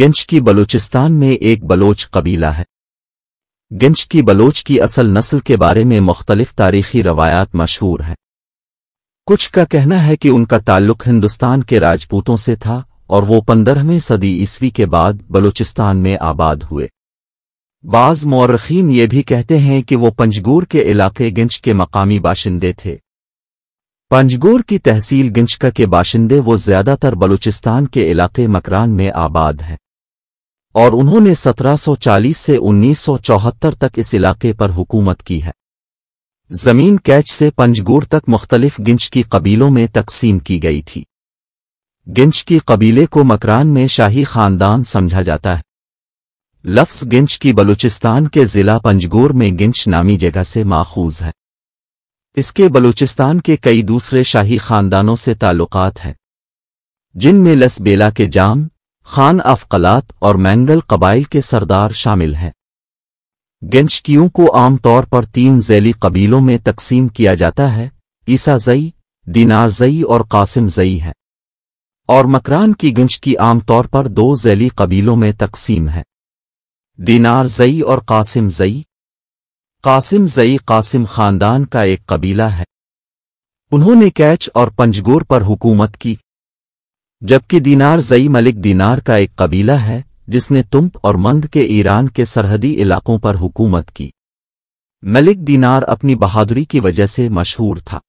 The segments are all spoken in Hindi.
गंज की बलूचिस्तान में एक बलोच कबीला है गंज की बलोच की असल नस्ल के बारे में मुख्तलिफ तारीखी रवायात मशहूर हैं कुछ का कहना है कि उनका ताल्लुक हिंदुस्तान के राजपूतों से था और वो पंद्रहवें सदी ईस्वी के बाद बलूचिस्तान में आबाद हुए बाज़ मौरखीन ये भी कहते हैं कि वो पंजगूर के इलाके गंज के मकामी बाशिंदे थे पंजगूर की तहसील गिंचका के बाशिंदे वो ज्यादातर बलूचिस्तान के इलाके मकरान में आबाद हैं और उन्होंने 1740 से 1974 तक इस इलाके पर हुकूमत की है जमीन कैच से पंजगुर तक मुख्तलिफ गिंच की कबीलों में तकसीम की गई थी गिंच की कबीले को मकरान में शाही खानदान समझा जाता है लफ्स गिंच की बलूचिस्तान के ज़िला पंजगोर में गिंच नामी जगह से माखूज है इसके बलूचिस्तान के कई दूसरे शाही खानदानों से ताल्लुकात हैं जिनमें लसबेला के जाम खान अफकलात और मैंगल कबाइल के सरदार शामिल हैं गेंचकियों को आमतौर पर तीन जैली कबीलों में तकसीम किया जाता है ईसाजई दीनारजई और कासिमजई है और मकरान की गंजकी आमतौर पर दो जैली कबीलों में तकसीम है दीनारजई और कासिमजई कासिमजई कासिम खानदान का एक कबीला है उन्होंने कैच और पंजगोर पर हुकूमत की जबकि दीनार जई मलिक दीनार का एक कबीला है जिसने तुम्प और मंद के ईरान के सरहदी इलाकों पर हुकूमत की मलिक दीनार अपनी बहादुरी की वजह से मशहूर था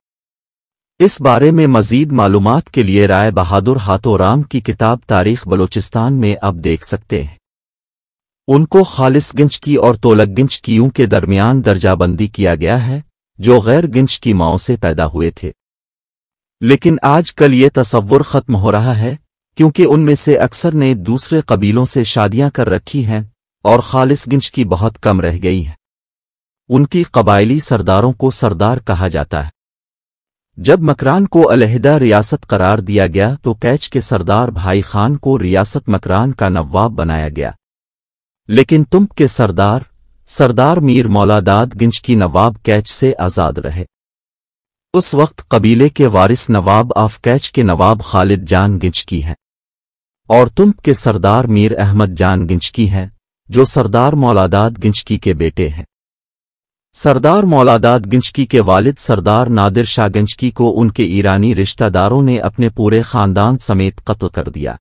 इस बारे में मजीद मालूम के लिए राय बहादुर हाथोराम की किताब तारीख बलोचिस्तान में अब देख सकते हैं उनको खालिसगिंच की और तोलकगिंच कीयों के दरमियान दर्जाबंदी किया गया है जो गैर गिंज की माओ से पैदा हुए थे लेकिन आज कल ये तस्वुर खत्म हो रहा है क्योंकि उनमें से अक्सर ने दूसरे कबीलों से शादियां कर रखी हैं और खालिस गिंज की बहुत कम रह गई है उनकी कबायली सरदारों को सरदार कहा जाता है जब मकरान को अलहदा रियासत करार दिया गया तो कैच के सरदार भाई खान को रियासत मकरान का नवाब बनाया गया लेकिन तुम्प के सरदार सरदार मीर मौलादाद गिंज की नवाब कैच से आज़ाद रहे उस वक्त कबीले के वारिस नवाब आफकैच के नवाब खालिद जान गिंच की हैं और तुम के सरदार मीर अहमद जान गिंच की हैं जो सरदार मौलादाद गिंचकी के बेटे हैं सरदार मौलादाद गिंचकी के वालिद सरदार नादिर शाह गिंचकी को उनके ईरानी रिश्तेदारों ने अपने पूरे खानदान समेत कत्ल कर दिया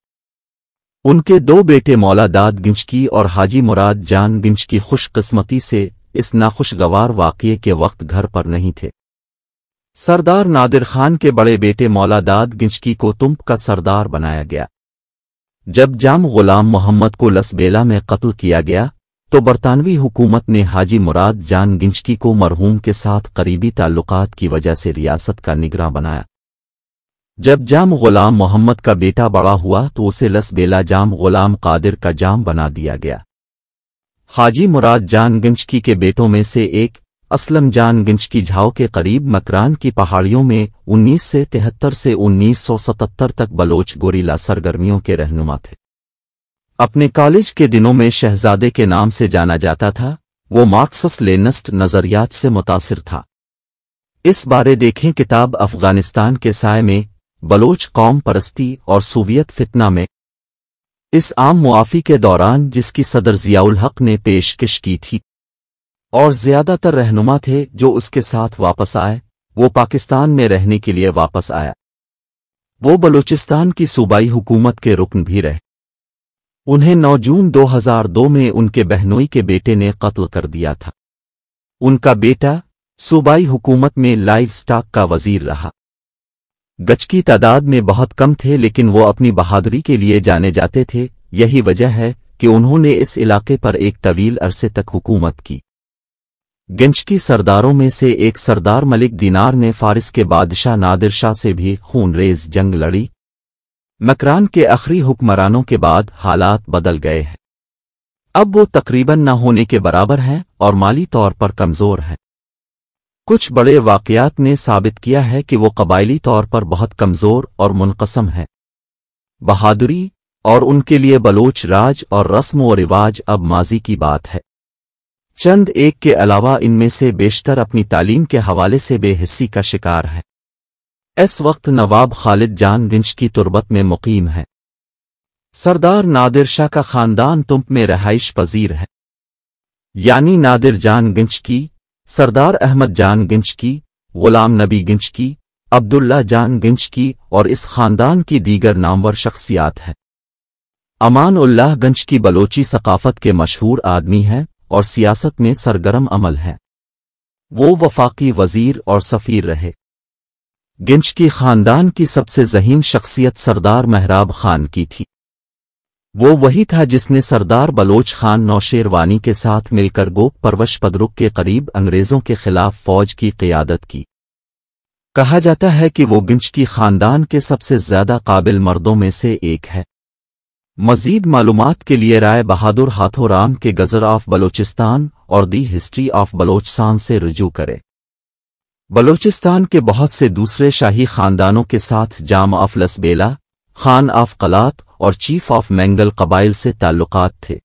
उनके दो बेटे मौलादाद गिंचकी और हाजी मुराद जान गिंचकी खुशकस्मती से इस नाखुशगवार वाक़े के वक्त घर पर नहीं थे सरदार नादिर खान के बड़े बेटे मौलादाद गिंचकी को तुम्प का सरदार बनाया गया जब जाम गुलाम मोहम्मद को लसबेला में कत्ल किया गया तो बरतानवी हुकूमत ने हाजी मुराद जान गिंचकी को मरहूम के साथ करीबी ताल्लुकात की वजह से रियासत का निगरा बनाया जब जाम गुलाम मोहम्मद का बेटा बड़ा हुआ तो उसे लसबेला जाम गुलाम कादिर का जाम बना दिया गया हाजी मुराद जान गिंचकी के बेटों में से एक असलम जान गिंच की झाव के करीब मकरान की पहाड़ियों में उन्नीस से तिहत्तर से उन्नीस सौ सतहत्तर तक बलोच गोरीला सरगर्मियों के रहनुमा थे अपने कॉलेज के दिनों में शहजादे के नाम से जाना जाता था वो मार्क्सस लेनस्ट नज़रियात से मुतासर था इस बारे देखें किताब अफगानिस्तान के साय में बलोच कौम परस्ती और सोवियत फितना में इस आम मुआफ़ी के दौरान जिसकी सदर जियाउल हक ने पेशकश की थी और ज्यादातर रहनुमा थे जो उसके साथ वापस आए वो पाकिस्तान में रहने के लिए वापस आया वो बलूचिस्तान की सूबाई हुकूमत के रुकन भी रहे उन्हें 9 जून 2002 में उनके बहनोई के बेटे ने कत्ल कर दिया था उनका बेटा सूबाई हुकूमत में लाइव स्टाक का वजीर रहा गच की तादाद में बहुत कम थे लेकिन वो अपनी बहादुरी के लिए जाने जाते थे यही वजह है कि उन्होंने इस इलाके पर एक तवील अरसे तक हुकूमत की गंज की सरदारों में से एक सरदार मलिक दीनार ने फारिस के बादशाह नादिर शाह से भी खूनरेज जंग लड़ी मकरान के आखिरी हुक्मरानों के बाद हालात बदल गए हैं अब वो तकरीबन न होने के बराबर हैं और माली तौर पर कमज़ोर हैं कुछ बड़े वाक़यात ने साबित किया है कि वो कबायली तौर पर बहुत कमज़ोर और मुनकसम हैं बहादुरी और उनके लिए बलोच राज और रस्म व रिवाज अब माजी की बात है चंद एक के अलावा इनमें से बेशतर अपनी तालीम के हवाले से बेहिस्सी का शिकार है इस वक्त नवाब खालिद जान विंच की तुरबत में मुकीम है सरदार नादिर शाह का खानदान तुम्प में रहाइश पजीर है यानी नादिर जान गिंच की सरदार अहमद जान गिंच की गुलाम नबी गिंच की अब्दुल्ला जान गिंच की और इस खानदान की दीगर नामवर शख्सियात हैं अमान उल्लाह गंज की बलोची सकाफत के मशहूर आदमी हैं और सियासत में सरगर्म अमल हैं वो वफाकी वजीर और सफ़ीर रहे गिंच की खानदान की सबसे जहीन शख्सियत सरदार महराब खान की थी वो वही था जिसने सरदार बलोच खान नौशेरवानी के साथ मिलकर गोप परवश पदरुक के करीब अंग्रेज़ों के खिलाफ फौज की क़ियादत की कहा जाता है कि वो गिंच की खानदान के सबसे ज्यादा काबिल मर्दों में से एक है मजीद मालूम के लिए राय बहादुर हाथोराम के गज़र ऑफ बलोचिस्तान और दी हिस्ट्री ऑफ बलोचिस्तान से रजू करें बलोचिस्तान के बहुत से दूसरे शाही खानदानों के साथ जाम ऑफ लसबेला खान ऑफ कलात और चीफ ऑफ मैंगल कबाइल से ताल्लुक़ थे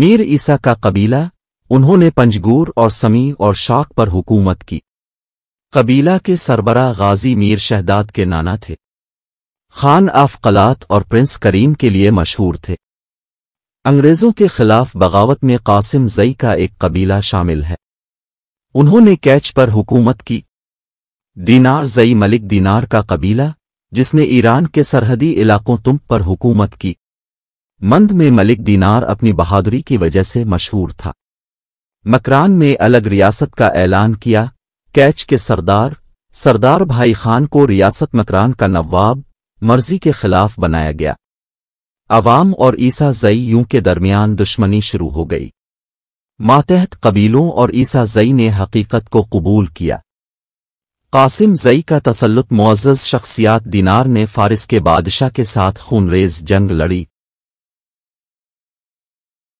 मीर ईसा का कबीला उन्होंने पंजगूर और समी और शाख पर हुकूमत की कबीला के सरबरा गाजी मीर शहदाद के नाना थे खान आफकलात और प्रिंस करीम के लिए मशहूर थे अंग्रेज़ों के खिलाफ बगावत में कासिम जई का एक कबीला शामिल है उन्होंने कैच पर हुकूमत की दीनार जई मलिक दीनार का कबीला जिसने ईरान के सरहदी इलाकों तुम पर हुकूमत की मंद में मलिक दीनार अपनी बहादुरी की वजह से मशहूर था मकरान में अलग रियासत का ऐलान किया कैच के सरदार सरदार भाई खान को रियासत मकरान का नवाब मर्जी के खिलाफ बनाया गया अवाम और ईसा जई यू के दरमियान दुश्मनी शुरू हो गई मातहत कबीलों और ईसा जई ने हकीकत को कबूल किया कासिम जई का तसलुत मुआज़ शख्सियात दिनार ने फारिस के बादशाह के साथ खूनरेज जंग लड़ी